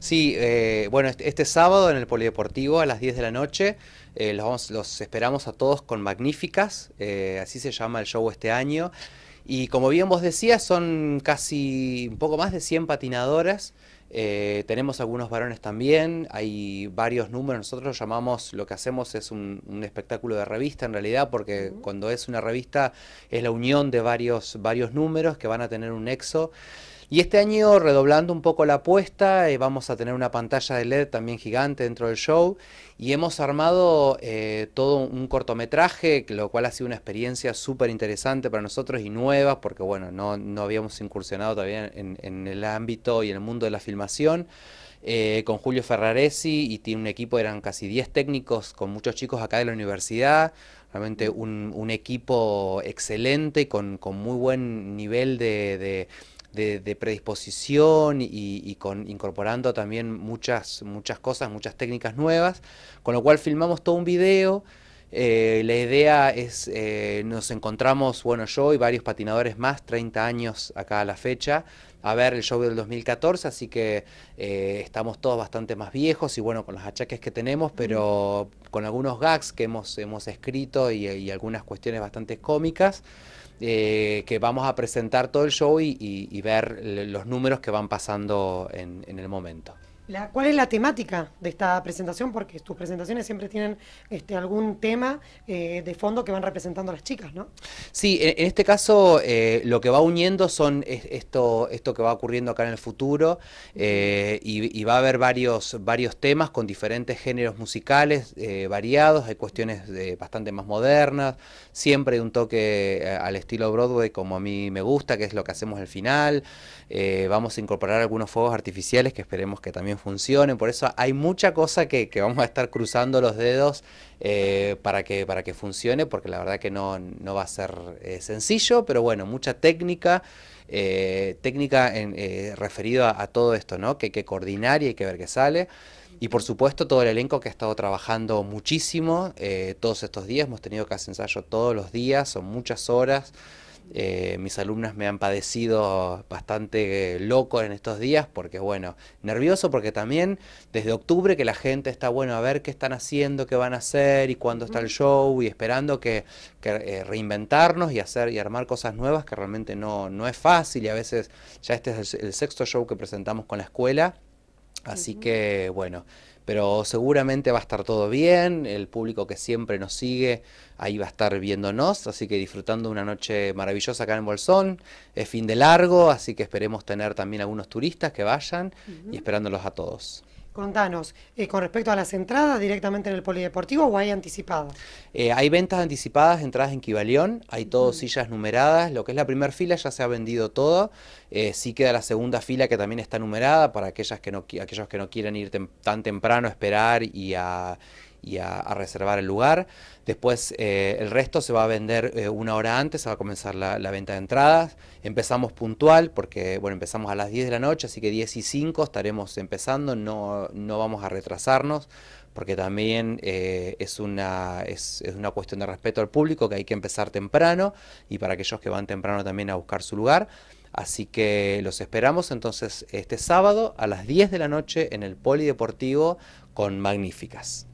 Sí, eh, bueno, este, este, sábado en el Polideportivo a las 10 de la noche eh, los, esperamos a todos con Magníficas, eh, así se llama el show este año. Y como bien vos decías, son casi un poco más de 100 patinadoras. tenemos algunos varones también, hay varios números. Nosotros llamamos, lo que hacemos es un, espectáculo de revista en realidad, porque cuando es una revista es la unión de varios, varios números que van a tener un nexo. Y este año, redoblando un poco la apuesta, eh, vamos a tener una pantalla de LED también gigante dentro del show y hemos armado eh, todo un cortometraje, lo cual ha sido una experiencia súper interesante para nosotros y nueva, porque bueno, no, no habíamos incursionado todavía en, el ámbito y en el mundo de la filmación. Eh, con Julio Ferraresi y tiene un equipo, eran casi 10 técnicos con muchos chicos acá de la universidad, realmente un, equipo excelente con, con muy buen nivel de, de, predisposición y, y, con, incorporando también muchas, muchas cosas, muchas técnicas nuevas, con lo cual filmamos todo un video eh, la idea es, eh, nos encontramos, bueno, yo y varios patinadores más, 30 años acá a la fecha, a ver el show del 2014, así que eh, estamos todos bastante más viejos y bueno, con los achaques que tenemos, pero con algunos gags que hemos, hemos escrito y, algunas cuestiones bastante cómicas. que vamos a presentar todo el show y, ver los números que van pasando en el momento. ¿Cuál es la temática de esta presentación? Porque tus presentaciones siempre tienen este, algún tema eh, de fondo que van representando las chicas, ¿no? Sí, en, este caso eh, lo que va uniendo son esto, esto que va ocurriendo acá en el futuro eh, y, va a haber varios, varios temas con diferentes géneros musicales variados, hay cuestiones bastante más modernas, siempre hay un toque al estilo Broadway como a mí me gusta, que es lo que hacemos al final, vamos a incorporar algunos fuegos artificiales que esperemos que también funcione. Por eso hay mucha cosa que, vamos a estar cruzando los dedos eh, para, que, para que funcione, porque la verdad que no, va a ser eh, sencillo, pero bueno, mucha técnica, eh, técnica en, referido a, todo esto, ¿no? Que hay que coordinar y hay que ver qué sale. Y por supuesto todo el elenco que ha estado trabajando muchísimo todos estos días, hemos tenido que hacer ensayo todos los días, son muchas horas. Eh, mis alumnas me han padecido bastante eh, loco en estos días porque, bueno, nervioso porque también desde octubre que la gente está, bueno, a ver qué están haciendo, qué van a hacer y cuándo está el show y esperando que, eh, reinventarnos y hacer y armar cosas nuevas que realmente no, no es fácil y a veces ya este es el, sexto show que presentamos con la escuela. Así que, bueno, pero seguramente va a estar todo bien, el público que siempre nos sigue ahí va a estar viéndonos, así que disfrutando una noche maravillosa acá en Bolsón, es fin de largo, así que esperemos tener también algunos turistas que vayan y esperándolos a todos. Contanos, eh, con respecto a las entradas, ¿directamente en el polideportivo o hay anticipadas? Eh, hay ventas anticipadas, entradas en Kibalión, hay todos sillas numeradas, lo que es la primera fila ya se ha vendido todo, eh, sí queda la segunda fila que también está numerada para aquellas que no, aquellos que no quieren ir tan temprano a esperar y a y a, reservar el lugar. Después eh, el resto se va a vender eh, una hora antes, se va a comenzar la, venta de entradas. Empezamos puntual porque, bueno, empezamos a las 10 de la noche, así que 10 y 5 estaremos empezando, no, no vamos a retrasarnos porque también eh, es, una, es, es, una cuestión de respeto al público que hay que empezar temprano y para aquellos que van temprano también a buscar su lugar. Así que los esperamos entonces este sábado a las 10 de la noche en el Polideportivo con Magníficas.